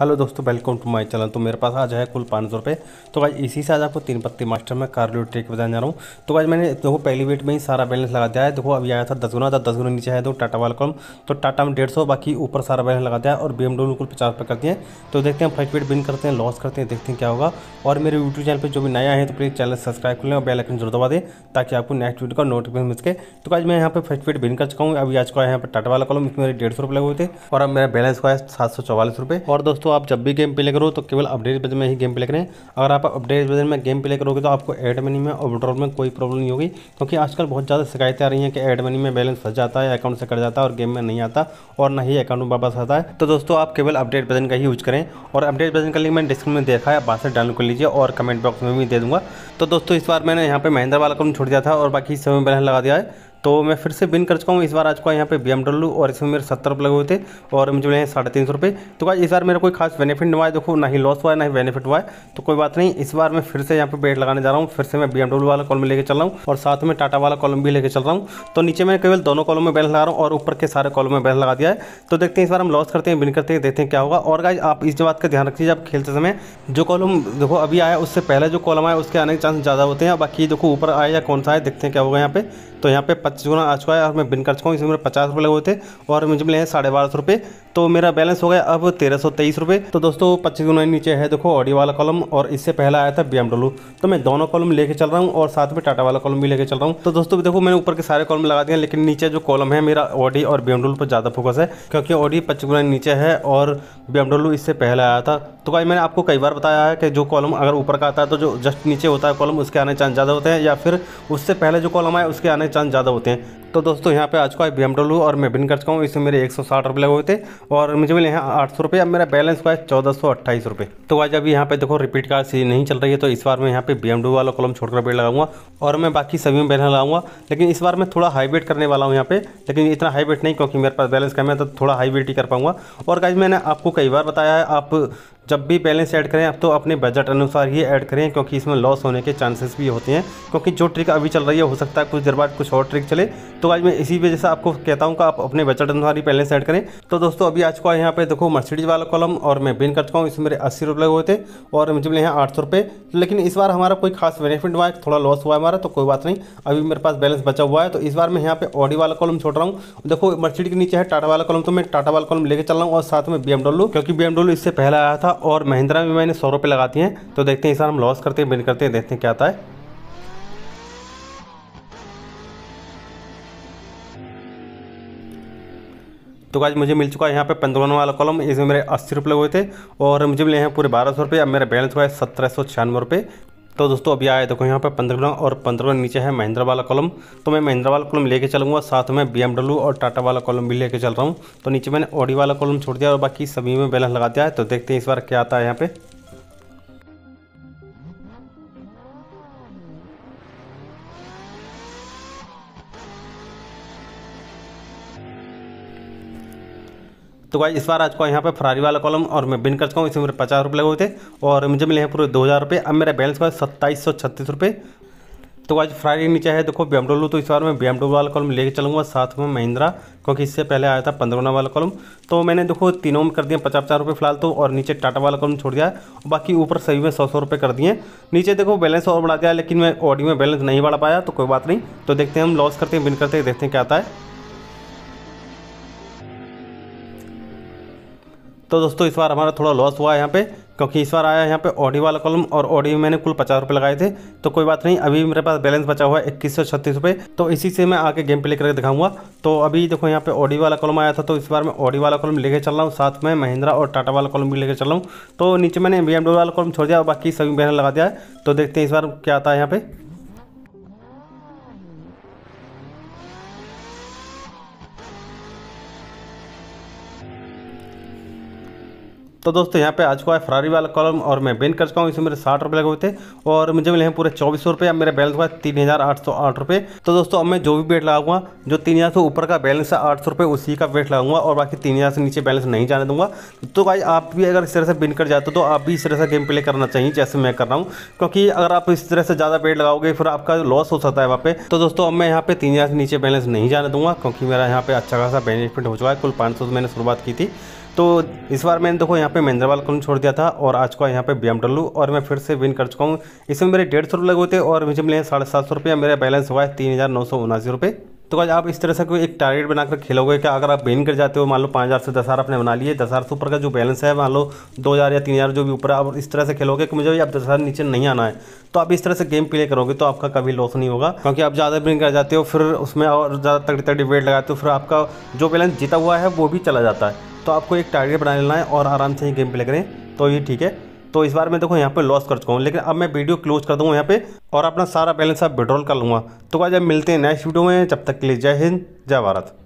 hello दोस्तों welcome to my channel तो मेरे पास आज है कुल पाँच सौ रुपये तो आज इसी से आज आपको तीन पत्ती मास्टर में कार्डियो ट्रिक बताने जा रहा हूँ तो आज मैंने देखो पहली वेट में ही सारा बैलेंस लगा दिया है देखो अभी आया था दस गुना था दस गुना नीचे है तो टाटा वाला कॉलम तो टाटा में डेढ़ सौ बाकी ऊपर सारा बैलेंस लगा दिया है और बी एम कुल पचास रुपये करती है तो देखते हैं फर्स्ट वेट बिन करते हैं लॉस करते हैं देखते हैं क्या होगा और मेरे यूट्यूब चैनल पर जो भी नया है तो प्लीज़ चैनल सब्सक्राइब कर लें और बेलाइकन जरूर दबा दें ताकि आपको नेक्स्ट वीडियो का नोटिफिकेशन मिल सके तो आज मैं यहाँ पर फर्स्ट वेट बिन कर चुका हूँ अभी आज को यहाँ पर टाटा वाला कॉलम इसमें मेरे डेढ़ सौ रुपये लगे हुए थे और अब मेरा बैलेंस हुआ है सात सौ रुपये और दोस्तों तो आप जब भी गेम प्ले करो तो केवल अपडेट वर्जन में ही गेम प्ले करें अगर आप अपडेट वर्जन में गेम प्ले करोगे तो आपको एड मनी में और विड्रॉल में कोई प्रॉब्लम नहीं होगी क्योंकि आजकल बहुत ज़्यादा शिकायतें आ रही हैं कि एड मनी में बैलेंस फंस जाता है अकाउंट से कट जाता है और गेम में नहीं आता और ना ही अकाउंट में वापस आता है तो दोस्तों आप केवल अपडेट वर्जन का ही यूज करें और अपडेट वर्जन का लिंक मैंने डिस्क्रिप्शन में देखा है वहाँ से डाउनलोड कर लीजिए और कमेंट बॉक्स में भी दे दूँगा तो दोस्तों इस बार मैंने यहाँ पर महिंद्रा वाला अकाउंट छोड़ दिया था और बाकी समय बैलेंस लगा दिया है तो मैं फिर से बिन कर चुका हूँ इस बार आज का यहाँ पे बी और इसमें मेरे सत्तर रुपये लगे हुए थे और मुझे मिले हैं साढ़े तीन सौ रुपये तो क्या इस बार मेरा कोई खास बेनिफिट नहीं हुआ है देखो ना ही लॉस हुआ है ना ही बेनिफिट हुआ है तो कोई बात नहीं इस बार मैं फिर से यहाँ पे बेट लगाने जा रहा हूँ फिर से मैं बी वाला कॉलम लेकर चल रहा हूँ और साथ में टाटा वाला कॉलम भी लेकर चल रहा हूँ तो नीचे मैं केवल दोनों कॉलम में बैलेंस लगा रहा हूँ और ऊपर के सारे कॉलम में बैलेंस लगा दिया है तो देखते हैं इस बार हम लॉस करते हैं बिन करते हैं देखते हैं क्या होगा और गाइज आप इस बात का ध्यान रखिए आप खेलते समय जो कॉलम देखो अभी आया उससे पहले जो कॉलम आया उसके आने के चांस ज़्यादा होते हैं बाकी देखो ऊपर आया या कौन सा है देखते हैं क्या होगा यहाँ पे तो यहाँ पे पच्चीस गुना आ चुका है और मैं बिन कर चुका हूँ इसमें मेरे पचास रुपये लगे हुए थे और मुझे मिले हैं साढ़े बारह सौ रुपये तो मेरा बैलेंस हो गया अब तेरह सौ तेईस रुपये तो दोस्तों पच्चीस गुना नीचे है देखो ऑडी वाला कॉलम और इससे पहला आया था बी तो मैं दोनों कॉलम लेके चल रहा हूँ और साथ में टाटा वाला कॉलम भी लेके चल रहा हूँ तो दोस्तों देखो मैंने ऊपर के सारे कॉलम लगा दिए लेकिन नीचे जो कॉलम है मेरा ऑडी और बी पर ज़्यादा फोकस है क्योंकि ऑडी पच्चीस गुना नीचे है और बी इससे पहला आया था तो भाई मैंने आपको कई बार बताया है कि जो कॉलम अगर ऊपर का आता है तो जो जस्ट नीचे होता है कॉलम उसके आने चांस ज़्यादा होते हैं या फिर उससे पहले जो कॉलम आए उसके आने चांस ज़्यादा होते हैं तो दोस्तों यहाँ पे आज को है बी और मैं बिन कर चुका हूँ इसमें मेरे एक सौ साठ रुपये लगे हुए थे और मुझे मिले हैं आठ सौ रुपये अब मेरा बैलेंस हुआ है चौदह सौ अट्ठाईस रुपये तो आज अभी यहाँ पे देखो रिपीट कार सी नहीं चल रही है तो इस बार मैं यहाँ पे बी वाला कॉलम छोड़कर बेट लगाऊंगा और मैं बाकी सभी में बैलेंस लगाऊंगा लेकिन इस बार मैं थोड़ा हाई वेट करने वाला हूँ यहाँ पे लेकिन इतना हाई वेट नहीं क्योंकि मेरे पास बैलेंस कम है तो थोड़ा हाई वेट ही कर पाऊंगा और गाइज मैंने आपको कई बार बताया है आप जब भी बैलेंस ऐड करें तो अपने बजट अनुसार ही ऐड करें क्योंकि इसमें लॉस होने के चांसेस भी होते हैं क्योंकि जो ट्रिक अभी चल रही है हो सकता है कुछ देर बाद कुछ और ट्रिक चले तो आज मैं इसी वजह से आपको कहता हूँ कि आप अपने बजट अनुसार ही बैलेंस ऐड करें तो दोस्तों अभी आज को यहाँ पे देखो मर्सिडीज वाला कॉलम और मैं बिन कर चुका हूँ इसमें मेरे अस्सी रुपये हुए थे और मुझे मिले हैं आठ सौ रुपये लेकिन इस बार हमारा कोई खास बेनिफिट हुआ है थोड़ा लॉस हुआ है हमारा तो कोई बात नहीं अभी मेरे पास बैलेंस बचा हुआ है तो इस बार मैं यहाँ पे ऑडी वाला कॉलम छोड़ रहा हूँ देखो मर्सिडी के नीचे है टाटा वाला कॉलम तो मैं टाटा वाला कॉलम लेकर चल रहा हूँ और साथ में बी क्योंकि बी इससे पहले आया था और महिंद्रा में मैंने सौ रुपये लगा दिए हैं तो देखते हैं इस बार हम लॉस करते हैं बिन करते हैं देखते हैं क्या आता है तो आज मुझे मिल चुका है यहाँ पे पंद्रह वाला कॉलम इसमें मेरे अस्सी रुपये हुए थे और मुझे मिले हैं पूरे बारह सौ रुपये अब मेरा बैलेंस हुआ है सत्रह सौ छियानवे रुपये तो दोस्तों अभी आए देखो यहाँ पर पंद्रह और पंद्रह नीचे है महिंद्रा वाला कॉलम तो मैं महिंद्रा वाला कॉलम लेके चलूँगा साथ में बी और टाटा वाला कॉलम भी लेके चल रहा हूँ तो नीचे मैंने ऑडी वाला कॉलम छोड़ दिया और बाकी सभी में बैलेंस लगा दिया है तो देखते हैं इस बार क्या आता है यहाँ पर तो गाइज इस बार आज को यहाँ पर फरारी वाला कॉलम और मैं बिन कर चुका हूँ इसमें मेरे पचास रुपये लगे हुए थे और मुझे मिले हैं पूरे दो हज़ार रुपये अब मेरा बैलेंस हुआ सत्ताईस सौ छत्तीस रुपये तो आज फ्राइडे नीचे है देखो बीएमडब्ल्यू तो इस बार मैं बीएमडब्ल्यू वाला कॉलम लेके चलूँगा साथ में महिंद्रा क्योंकि इससे पहले आया था पंद्रहना वाला कॉलम तो मैंने देखो तीनों में कर दिया पचास पचास रुपये फिलहाल तो और नीचे टाटा वाला कॉलम छोड़ दिया और बाकी ऊपर सभी में सौ सौ रुपये कर दिए नीचे देखो बैलेंस और बढ़ा दिया लेकिन मैं ऑडियो में बैलेंस नहीं बढ़ा पाया तो कोई बात नहीं तो देखते हैं हम लॉस करते हैं बिन करते हैं देखते हैं क्या आता है तो दोस्तों इस बार हमारा थोड़ा लॉस हुआ है यहाँ पे क्योंकि इस बार आया यहाँ पे ऑडी वाला कॉलम और ऑडी में मैंने कुल पचास रुपये लगाए थे तो कोई बात नहीं अभी मेरे पास बैलेंस बचा हुआ है इक्कीस सौ छत्तीस रुपये तो इसी से मैं आके गेम प्ले करके दिखाऊंगा तो अभी देखो यहाँ पे ऑडी वाला कॉलम आया था तो इस बार मैं ऑडी वाला कॉलम लेकर चल रहा हूँ साथ में महिंद्रा और टाटा वाला कॉलम भी लेकर चल रहा हूँ तो नीचे मैंने बी वाला कॉलम छोड़ दिया और बाकी सभी बैनर लगा दिया है तो देखते हैं इस बार क्या आता है यहाँ पर तो दोस्तों यहाँ पे आज को है फरारी वाला कॉलम और मैं बेन कर चुका हूँ इसमें मेरे साठ रुपये लगे हुए थे और मुझे मिले हैं पूरे चौबीस सौ रुपये अब मेरा बैलेंस हुआ तीन हज़ार आठ सौ आठ रुपये तो दोस्तों अब मैं जो भी वेट लगाऊंगा जो तीन हज़ार से ऊपर का बैलेंस है आठ सौ रुपये उसी का वेट लगाऊंगा और बाकी तीन हज़ार से नीचे बैलेंस नहीं जाने दूंगा तो भाई आप भी अगर इस तरह से बिन कर जाते हो तो आप भी इस तरह से गेम प्ले करना चाहिए जैसे मैं कर रहा हूँ क्योंकि अगर आप इस तरह से ज़्यादा वेट लगाओगे फिर आपका लॉस हो सकता है वहाँ पे तो दोस्तों अब मैं यहाँ पे तीन हज़ार से नीचे बैलेंस नहीं जाने दूंगा क्योंकि मेरा यहाँ पे अच्छा खासा बेनिफिट हो चुका है कुल पाँच सौ मैंने शुरुआत की थी तो इस बार मैंने देखो यहाँ पे महिंद्रा बालकन छोड़ दिया था और आज का यहाँ पे बी और मैं फिर से विन कर चुका हूँ इसमें मेरे डेढ़ सौ रुपये लगे होते और मुझे मिले साढ़े सात सौ रुपये मेरा बैलेंस हुआ है तीन हज़ार नौ सौ उनासी रुपये तो आज आप इस तरह से कोई एक टारगेट बनाकर खेलोगे कि अगर आप विन कर जाते हो मान लो पाँच हज़ार से दस हज़ार आपने बना लिए दस हज़ार से ऊपर का जो बैलेंस है मान लो दो हज़ार या तीन हज़ार जो भी ऊपर आप इस तरह से खेलोगे कि मुझे आप दस हज़ार नीचे नहीं आना है तो आप इस तरह से गेम प्ले करोगे तो आपका कभी लॉस नहीं होगा क्योंकि आप ज़्यादा विन कर जाते हो फिर उसमें और ज़्यादा तगड़ी तगड़ी वेट लगाते हो फिर आपका जो बैलेंस जीता हुआ है वो भी चला जाता है तो आपको एक टारगेट बना लेना है और आराम से ही गेम प्ले करें तो ये ठीक है तो इस बार मैं देखो यहाँ पे लॉस कर चुका हूँ लेकिन अब मैं वीडियो क्लोज कर दूँगा यहाँ पे और अपना सारा बैलेंस आप विड्रॉल कर लूँगा तो आज मिलते हैं नेक्स्ट वीडियो में जब तक के लिए जय हिंद जय भारत